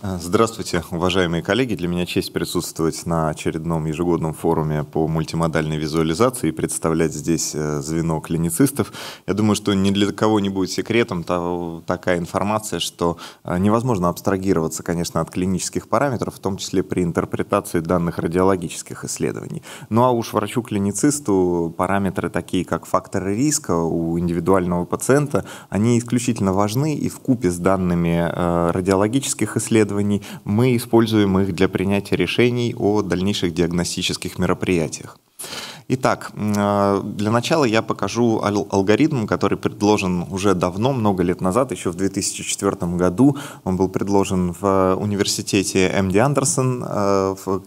Здравствуйте, уважаемые коллеги. Для меня честь присутствовать на очередном ежегодном форуме по мультимодальной визуализации и представлять здесь э, звено клиницистов. Я думаю, что ни для кого не будет секретом та, такая информация, что э, невозможно абстрагироваться, конечно, от клинических параметров, в том числе при интерпретации данных радиологических исследований. Ну а уж врачу-клиницисту параметры такие, как факторы риска у индивидуального пациента, они исключительно важны и в купе с данными э, радиологических исследований исследований, мы используем их для принятия решений о дальнейших диагностических мероприятиях. Итак, а, для начала я покажу алгоритм, который предложен уже давно, много лет назад, еще в 2004 году. Он был предложен в э, университете МД Андерсон, э, в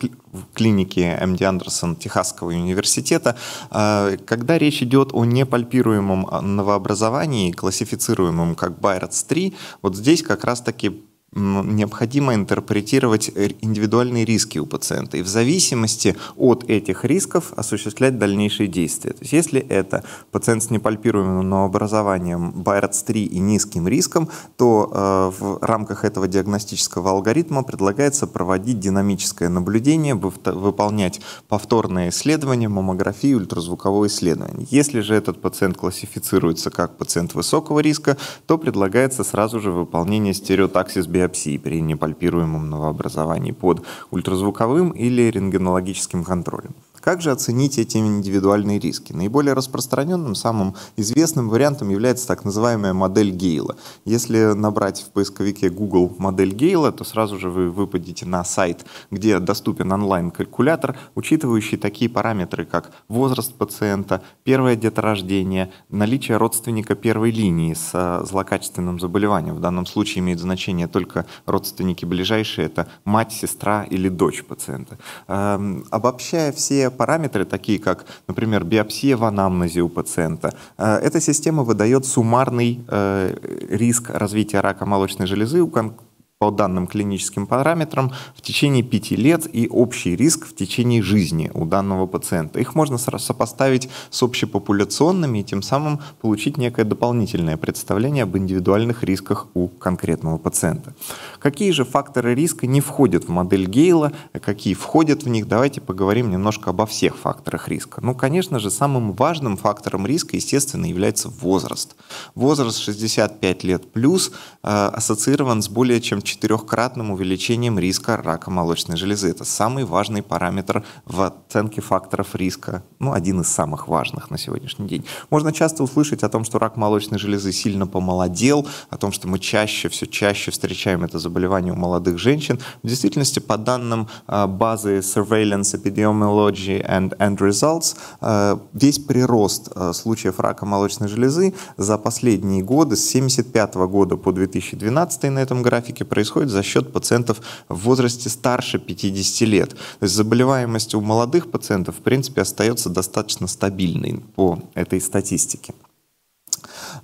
клинике МД Андерсон Техасского университета. Э, когда речь идет о непальпируемом новообразовании, классифицируемом как Байратс-3, вот здесь как раз-таки необходимо интерпретировать индивидуальные риски у пациента и в зависимости от этих рисков осуществлять дальнейшие действия. То есть если это пациент с непальпируемым новообразованием BIRATS-3 и низким риском, то э, в рамках этого диагностического алгоритма предлагается проводить динамическое наблюдение, выполнять повторные исследования, маммографию, ультразвуковое исследование. Если же этот пациент классифицируется как пациент высокого риска, то предлагается сразу же выполнение стереотаксис биопсии биопсии при непальпируемом новообразовании под ультразвуковым или рентгенологическим контролем. Как же оценить эти индивидуальные риски? Наиболее распространенным, самым известным вариантом является так называемая модель Гейла. Если набрать в поисковике Google модель Гейла, то сразу же вы выпадете на сайт, где доступен онлайн-калькулятор, учитывающий такие параметры, как возраст пациента, первое деторождение, наличие родственника первой линии с э, злокачественным заболеванием. В данном случае имеет значение только родственники ближайшие, это мать, сестра или дочь пациента. Эм, обобщая все параметры, такие как, например, биопсия в анамнезе у пациента, э, эта система выдает суммарный э, риск развития рака молочной железы у конкретного по данным клиническим параметрам в течение 5 лет и общий риск в течение жизни у данного пациента. Их можно сопоставить с общепопуляционными и тем самым получить некое дополнительное представление об индивидуальных рисках у конкретного пациента. Какие же факторы риска не входят в модель Гейла, а какие входят в них, давайте поговорим немножко обо всех факторах риска. Ну, конечно же, самым важным фактором риска, естественно, является возраст. Возраст 65 лет плюс э, ассоциирован с более чем четырехкратным увеличением риска рака молочной железы. Это самый важный параметр в оценке факторов риска, ну, один из самых важных на сегодняшний день. Можно часто услышать о том, что рак молочной железы сильно помолодел, о том, что мы чаще, все чаще встречаем это заболевание у молодых женщин. В действительности, по данным э, базы Surveillance Epidemiology and End Results, э, весь прирост э, случаев рака молочной железы за последние годы, с 1975 года по 2012 на этом графике, происходит происходит за счет пациентов в возрасте старше 50 лет. То есть заболеваемость у молодых пациентов, в принципе, остается достаточно стабильной по этой статистике.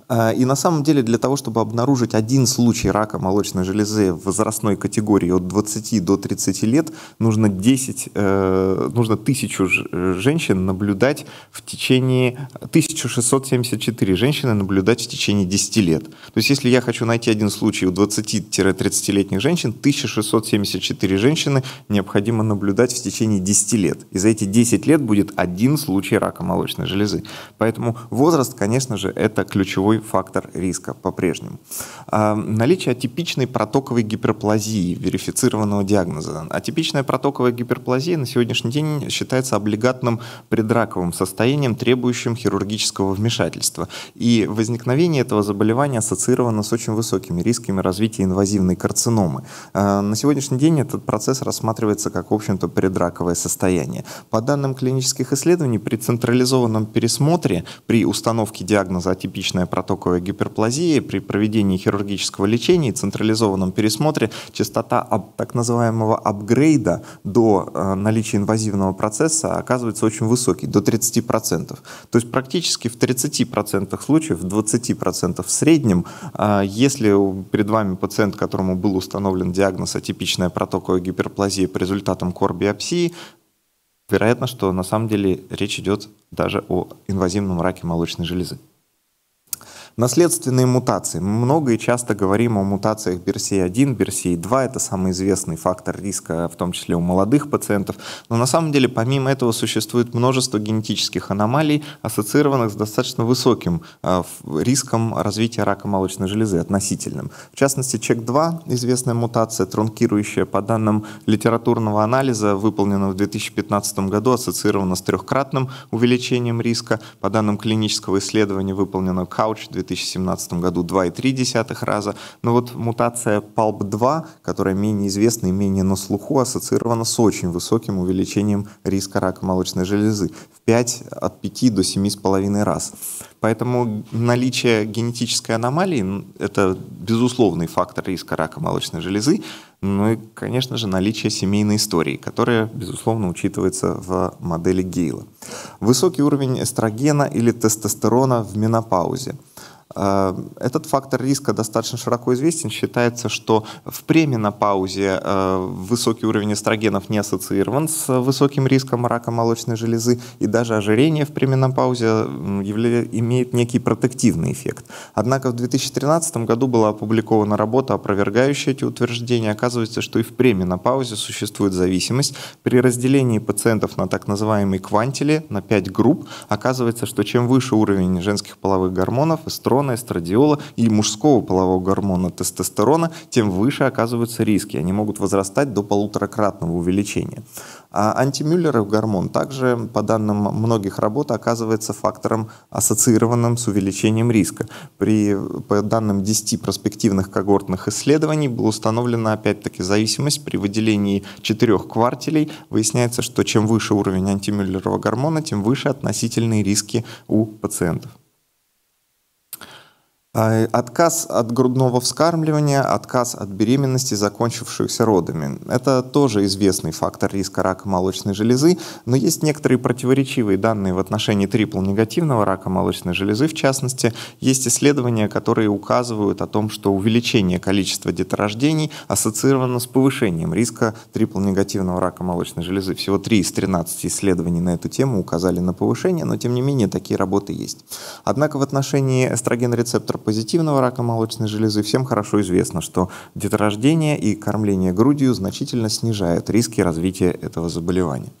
А, и на самом деле для того, чтобы обнаружить один случай рака молочной железы в возрастной категории от 20 до 30 лет, нужно 10, э, нужно тысячу женщин наблюдать в течение 1674 женщины наблюдать в течение 10 лет. То есть если я хочу найти один случай у 20-30-летних женщин, 1674 женщины необходимо наблюдать в течение 10 лет. И за эти 10 лет будет один случай рака молочной железы. Поэтому возраст, конечно же, это ключевой фактор риска по-прежнему. А, наличие атипичной протоковой гиперплазии, верифицированного диагноза. Атипичная протоковая гиперплазия на сегодняшний день считается облигатным предраковым состоянием, требующим хирургического вмешательства. И возникновение этого заболевания ассоциировано с очень высокими рисками развития инвазивной карциномы. А, на сегодняшний день этот процесс рассматривается как, в общем-то, предраковое состояние. По данным клинических исследований, при централизованном пересмотре, при установке диагноза атипичная протоковая потоковой гиперплазии при проведении хирургического лечения и централизованном пересмотре частота так называемого апгрейда до э, наличия инвазивного процесса оказывается очень высокий, до 30%. То есть практически в 30% случаев, в 20% в среднем, э, если перед вами пациент, которому был установлен диагноз атипичная протоковая гиперплазия по результатам корбиопсии, вероятно, что на самом деле речь идет даже о инвазивном раке молочной железы. Наследственные мутации. Мы много и часто говорим о мутациях BRCA1, BRCA2. Это самый известный фактор риска, в том числе у молодых пациентов. Но на самом деле, помимо этого, существует множество генетических аномалий, ассоциированных с достаточно высоким э, риском развития рака молочной железы, относительным. В частности, ЧЕК-2, известная мутация, тронкирующая по данным литературного анализа, выполненного в 2015 году, ассоциирована с трехкратным увеличением риска. По данным клинического исследования, выполненного кауч 2017 году 2,3 раза. Но вот мутация PALB2, которая менее известна и менее на слуху, ассоциирована с очень высоким увеличением риска рака молочной железы в 5, от 5 до 7,5 раз. Поэтому наличие генетической аномалии – это безусловный фактор риска рака молочной железы, ну и, конечно же, наличие семейной истории, которая, безусловно, учитывается в модели Гейла. Высокий уровень эстрогена или тестостерона в менопаузе – Э, этот фактор риска достаточно широко известен. Считается, что в пременопаузе э, высокий уровень эстрогенов не ассоциирован с высоким риском рака молочной железы, и даже ожирение в пременопаузе имеет некий протективный эффект. Однако в 2013 году была опубликована работа, опровергающая эти утверждения. Оказывается, что и в пременопаузе существует зависимость. При разделении пациентов на так называемые квантили, на 5 групп, оказывается, что чем выше уровень женских половых гормонов, эстрогенов, прогестерона, эстрадиола и мужского полового гормона тестостерона, тем выше оказываются риски. Они могут возрастать до полуторакратного увеличения. А антимюллеров гормон также, по данным многих работ, оказывается фактором, ассоциированным с увеличением риска. При, по данным 10 проспективных когортных исследований была установлена опять-таки зависимость при выделении четырех квартелей. Выясняется, что чем выше уровень антимюллерового гормона, тем выше относительные риски у пациентов. А, э, отказ от грудного вскармливания, отказ от беременности, закончившихся родами. Это тоже известный фактор риска рака молочной железы, но есть некоторые противоречивые данные в отношении трипл-негативного рака молочной железы. В частности, есть исследования, которые указывают о том, что увеличение количества деторождений ассоциировано с повышением риска трипл-негативного рака молочной железы. Всего 3 из 13 исследований на эту тему указали на повышение, но тем не менее такие работы есть. Однако в отношении эстроген-рецептора позитивного рака молочной железы, всем хорошо известно, что деторождение и кормление грудью значительно снижают риски развития этого заболевания.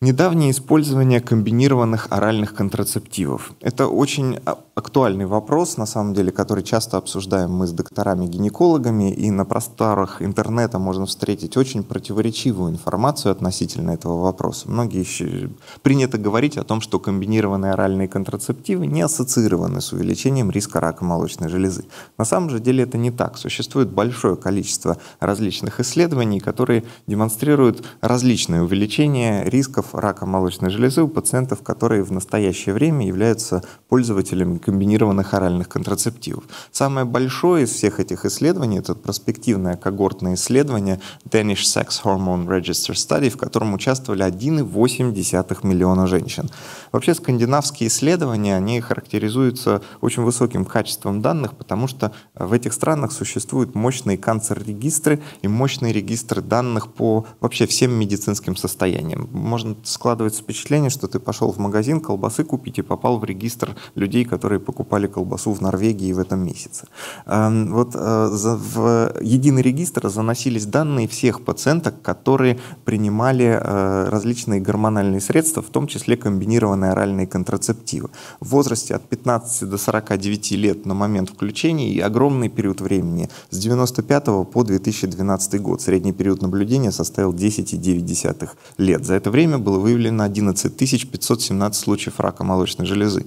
Недавнее использование комбинированных оральных контрацептивов. Это очень а, актуальный вопрос, на самом деле, который часто обсуждаем мы с докторами-гинекологами, и на просторах интернета можно встретить очень противоречивую информацию относительно этого вопроса. Многие еще принято говорить о том, что комбинированные оральные контрацептивы не ассоциированы с увеличением риска рака молочной железы. На самом же деле это не так. Существует большое количество различных исследований, которые демонстрируют различные увеличения рисков рака молочной железы, у пациентов, которые в настоящее время являются пользователями комбинированных оральных контрацептивов. Самое большое из всех этих исследований – это проспективное когортное исследование Danish Sex Hormone Register Study, в котором участвовали 1,8 миллиона женщин. Вообще скандинавские исследования, они характеризуются очень высоким качеством данных, потому что в этих странах существуют мощные канцер-регистры и мощные регистры данных по вообще всем медицинским состояниям. Можно может складываться впечатление, что ты пошел в магазин колбасы купить и попал в регистр людей, которые покупали колбасу в Норвегии в этом месяце. Эм, вот э, в единый регистр заносились данные всех пациенток, которые принимали э, различные гормональные средства, в том числе комбинированные оральные контрацептивы. В возрасте от 15 до 49 лет на момент включения и огромный период времени с 95 по 2012 год. Средний период наблюдения составил 10,9 лет. За это время было выявлено 11 517 случаев рака молочной железы.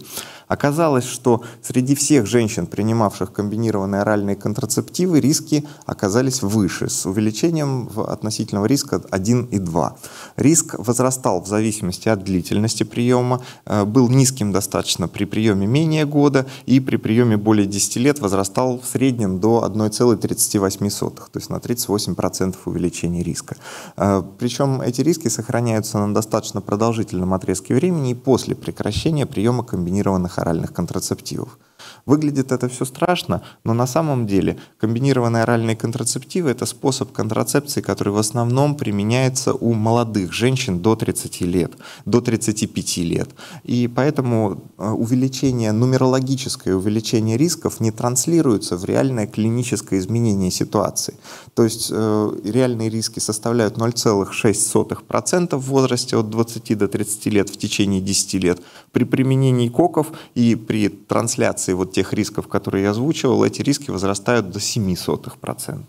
Оказалось, что среди всех женщин, принимавших комбинированные оральные контрацептивы, риски оказались выше, с увеличением относительного риска 1,2. Риск возрастал в зависимости от длительности приема, э, был низким достаточно при приеме менее года и при приеме более 10 лет возрастал в среднем до 1,38, то есть на 38% увеличение риска. Э, причем эти риски сохраняются на достаточно продолжительном отрезке времени и после прекращения приема комбинированных оральных контрацептивов – Выглядит это все страшно, но на самом деле комбинированные оральные контрацептивы – это способ контрацепции, который в основном применяется у молодых женщин до 30 лет, до 35 лет. И поэтому э, увеличение, нумерологическое увеличение рисков не транслируется в реальное клиническое изменение ситуации. То есть э, реальные риски составляют 0,06% в возрасте от 20 до 30 лет в течение 10 лет. При применении коков и при трансляции коррекции вот тех рисков, которые я озвучивал, эти риски возрастают до 0,07%.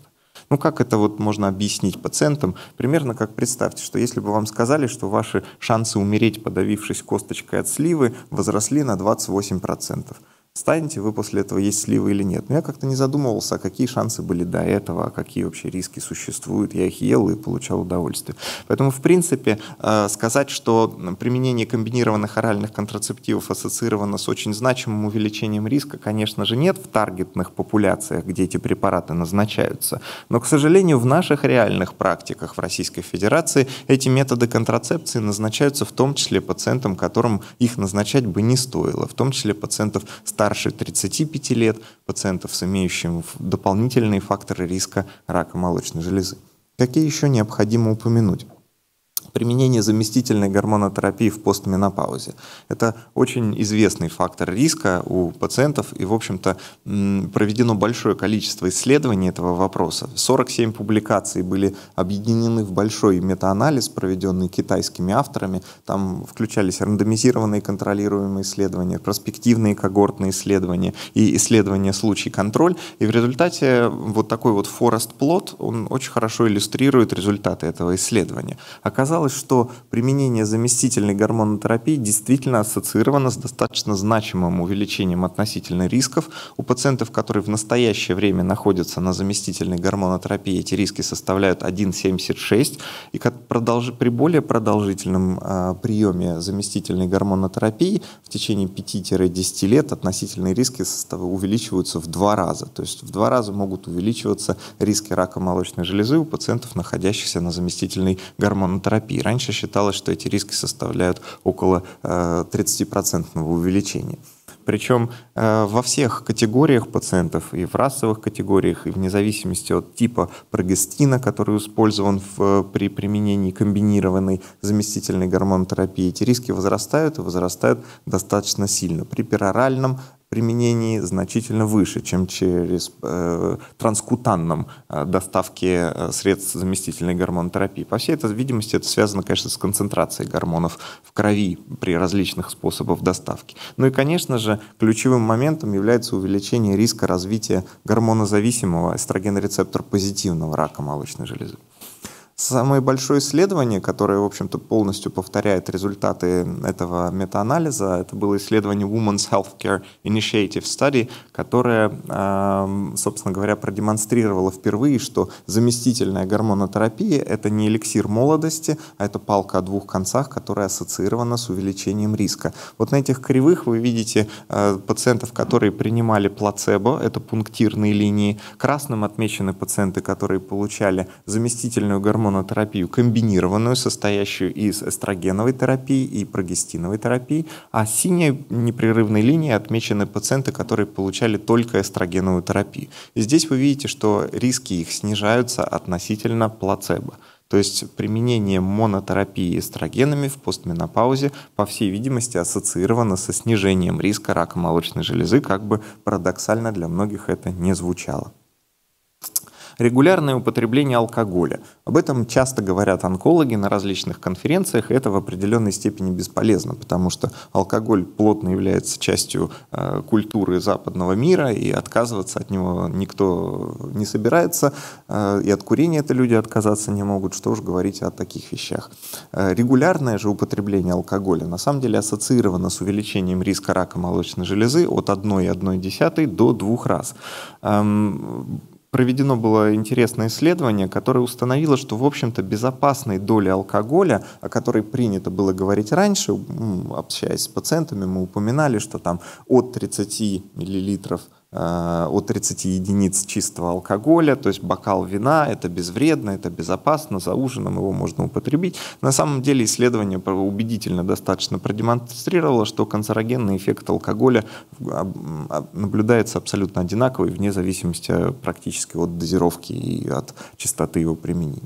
Ну как это вот можно объяснить пациентам? Примерно как представьте, что если бы вам сказали, что ваши шансы умереть, подавившись косточкой от сливы, возросли на 28% станете вы после этого есть сливы или нет. Но я как-то не задумывался, а какие шансы были до этого, а какие вообще риски существуют. Я их ел и получал удовольствие. Поэтому, в принципе, э, сказать, что применение комбинированных оральных контрацептивов ассоциировано с очень значимым увеличением риска, конечно же, нет в таргетных популяциях, где эти препараты назначаются. Но, к сожалению, в наших реальных практиках в Российской Федерации эти методы контрацепции назначаются в том числе пациентам, которым их назначать бы не стоило, в том числе пациентов с старше 35 лет, пациентов с имеющим дополнительные факторы риска рака молочной железы. Какие еще необходимо упомянуть? применение заместительной гормонотерапии в постменопаузе. Это очень известный фактор риска у пациентов, и, в общем-то, проведено большое количество исследований этого вопроса. 47 публикаций были объединены в большой метаанализ, проведенный китайскими авторами. Там включались рандомизированные контролируемые исследования, проспективные когортные исследования и исследования случай-контроль. И в результате вот такой вот форест Plot, он очень хорошо иллюстрирует результаты этого исследования. Оказалось, оказалось, что применение заместительной гормонотерапии действительно ассоциировано с достаточно значимым увеличением относительно рисков. У пациентов, которые в настоящее время находятся на заместительной гормонотерапии, эти риски составляют 1,76. И при более продолжительном а, приеме заместительной гормонотерапии в течение 5-10 лет относительные риски увеличиваются в два раза. То есть в два раза могут увеличиваться риски рака молочной железы у пациентов, находящихся на заместительной гормонотерапии терапии. Раньше считалось, что эти риски составляют около 30% э, увеличения. Причем э, во всех категориях пациентов, и в расовых категориях, и вне зависимости от типа прогестина, который использован в, э, при применении комбинированной заместительной гормонотерапии, эти риски возрастают и возрастают достаточно сильно. При пероральном применении значительно выше, чем через э, транскутанном э, доставке э, средств заместительной гормонотерапии. По всей этой видимости, это связано, конечно, с концентрацией гормонов в крови при различных способах доставки. Ну и, конечно же, ключевым моментом является увеличение риска развития гормонозависимого эстрогенорецептор-позитивного рака молочной железы. Самое большое исследование, которое, в общем-то, полностью повторяет результаты этого метаанализа, это было исследование Women's Healthcare Initiative Study, которое, эм, собственно говоря, продемонстрировало впервые, что заместительная гормонотерапия — это не эликсир молодости, а это палка о двух концах, которая ассоциирована с увеличением риска. Вот на этих кривых вы видите э, пациентов, которые принимали плацебо, это пунктирные линии. Красным отмечены пациенты, которые получали заместительную гормонотерапию, гормонотерапию комбинированную, состоящую из эстрогеновой терапии и прогестиновой терапии, а синей непрерывной линией отмечены пациенты, которые получали только эстрогеновую терапию. И здесь вы видите, что риски их снижаются относительно плацебо. То есть применение монотерапии эстрогенами в постменопаузе, по всей видимости, ассоциировано со снижением риска рака молочной железы, как бы парадоксально для многих это не звучало. Регулярное употребление алкоголя. Об этом часто говорят онкологи на различных конференциях, и это в определенной степени бесполезно, потому что алкоголь плотно является частью э, культуры западного мира, и отказываться от него никто не собирается, э, и от курения это люди отказаться не могут, что уж говорить о таких вещах. Э, регулярное же употребление алкоголя на самом деле ассоциировано с увеличением риска рака молочной железы от 1,1 до 2 раз. Эм, проведено было интересное исследование, которое установило, что, в общем-то, безопасной доли алкоголя, о которой принято было говорить раньше, общаясь с пациентами, мы упоминали, что там от 30 миллилитров – Э, от 30 единиц чистого алкоголя, то есть бокал вина, это безвредно, это безопасно, за ужином его можно употребить. На самом деле исследование убедительно достаточно продемонстрировало, что канцерогенный эффект алкоголя э, э, наблюдается абсолютно одинаковый, вне зависимости практически от дозировки и от частоты его применения.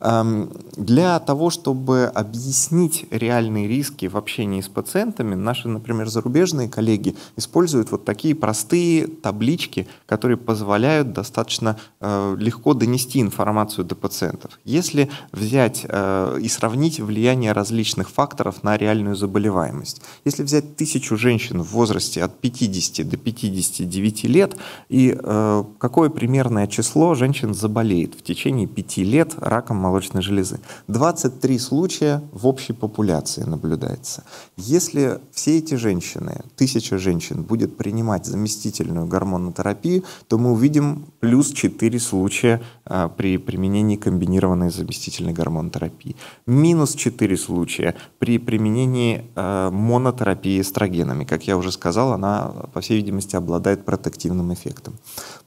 Эм, для того, чтобы объяснить реальные риски в общении с пациентами, наши, например, зарубежные коллеги используют вот такие простые таблички, которые позволяют достаточно э, легко донести информацию до пациентов. Если взять э, и сравнить влияние различных факторов на реальную заболеваемость, если взять тысячу женщин в возрасте от 50 до 59 лет, и э, какое примерное число женщин заболеет в течение 5 лет раком молочной железы. 23 случая в общей популяции наблюдается. Если все эти женщины, тысяча женщин, будет принимать заместительную гормонотерапию, то мы увидим плюс 4 случая а, при применении комбинированной заместительной гормонотерапии. Минус 4 случая при применении а, монотерапии эстрогенами. Как я уже сказал, она, по всей видимости, обладает протективным эффектом.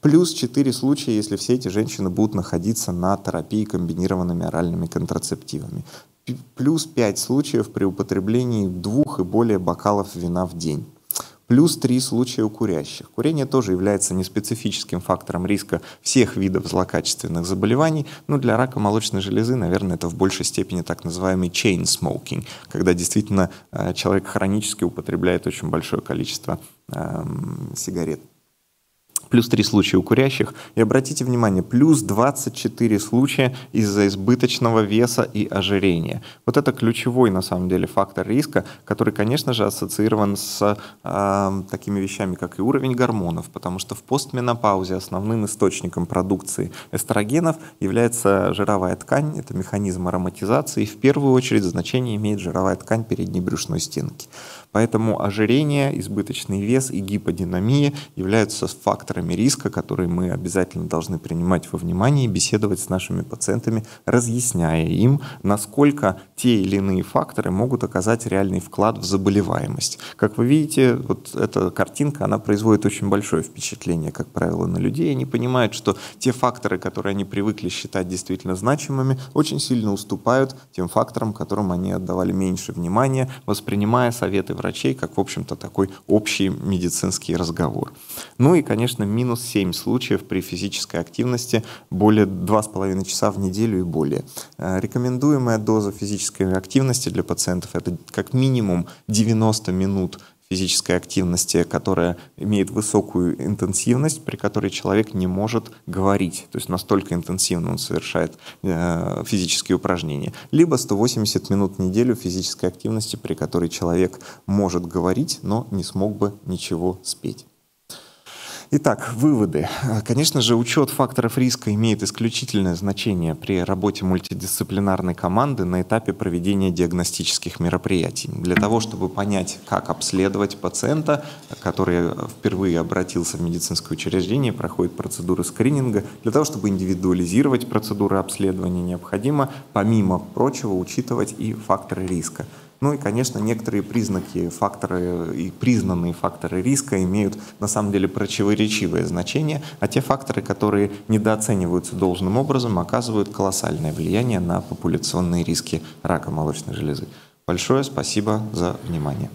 Плюс 4 случая, если все эти женщины будут находиться на терапии комбинированной гуманными оральными контрацептивами. Плюс 5 случаев при употреблении двух и более бокалов вина в день плюс 3 случая у курящих. Курение тоже является неспецифическим фактором риска всех видов злокачественных заболеваний, но для рака молочной железы, наверное, это в большей степени так называемый chain smoking, когда действительно э, человек хронически употребляет очень большое количество э, сигарет плюс 3 случая у курящих. И обратите внимание, плюс 24 случая из-за избыточного веса и ожирения. Вот это ключевой, на самом деле, фактор риска, который, конечно же, ассоциирован с э, такими вещами, как и уровень гормонов, потому что в постменопаузе основным источником продукции эстрогенов является жировая ткань, это механизм ароматизации, и в первую очередь значение имеет жировая ткань передней брюшной стенки. Поэтому ожирение, избыточный вес и гиподинамия являются факторами риска, которые мы обязательно должны принимать во внимание и беседовать с нашими пациентами, разъясняя им, насколько те или иные факторы могут оказать реальный вклад в заболеваемость. Как вы видите, вот эта картинка, она производит очень большое впечатление, как правило, на людей. Они понимают, что те факторы, которые они привыкли считать действительно значимыми, очень сильно уступают тем факторам, которым они отдавали меньше внимания, воспринимая советы врачей, как, в общем-то, такой общий медицинский разговор. Ну и, конечно, минус 7 случаев при физической активности более 2,5 часа в неделю и более. Э, рекомендуемая доза физической активности для пациентов – это как минимум 90 минут – физической активности, которая имеет высокую интенсивность, при которой человек не может говорить, то есть настолько интенсивно он совершает э, физические упражнения, либо 180 минут в неделю физической активности, при которой человек может говорить, но не смог бы ничего спеть. Итак, выводы. Э, конечно же, учет факторов риска имеет исключительное значение при работе мультидисциплинарной команды на этапе проведения диагностических мероприятий. Для того, чтобы понять, как обследовать пациента, который э, впервые обратился в медицинское учреждение, проходит процедуры скрининга, для того, чтобы индивидуализировать процедуры обследования, необходимо, помимо прочего, учитывать и факторы риска. Ну и, конечно, некоторые признаки, факторы и признанные факторы риска имеют на самом деле противоречивое значение, а те факторы, которые недооцениваются должным образом, оказывают колоссальное влияние на популяционные риски рака молочной железы. Большое спасибо за внимание.